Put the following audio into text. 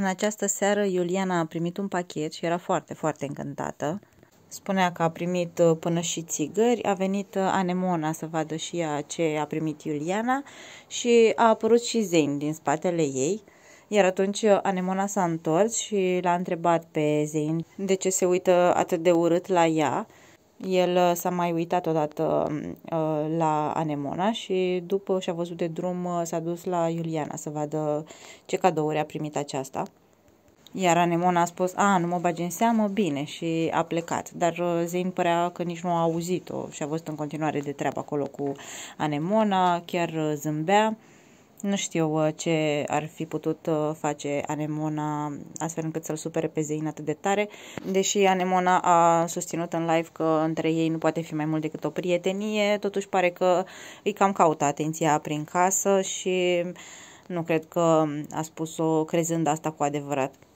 În această seară Iuliana a primit un pachet și era foarte, foarte încântată. Spunea că a primit uh, până și țigări, a venit uh, Anemona să vadă și ea ce a primit Iuliana și a apărut și Zein din spatele ei. Iar atunci uh, Anemona s-a întors și l-a întrebat pe Zein de ce se uită atât de urât la ea el uh, s-a mai uitat odată uh, la Anemona și după și-a văzut de drum uh, s-a dus la Iuliana să vadă ce cadouri a primit aceasta. Iar Anemona a spus, a, nu mă bagi în seamă, bine, și a plecat. Dar Zein părea că nici nu a auzit-o și a văzut în continuare de treabă acolo cu Anemona, chiar zâmbea. Nu știu uh, ce ar fi putut uh, face Anemona astfel încât să-l supere pe Zein atât de tare, deși Anemona a susținut în live că între ei nu poate fi mai mult decât o prietenie, totuși pare că îi cam caută atenția prin casă și nu cred că a spus-o crezând asta cu adevărat.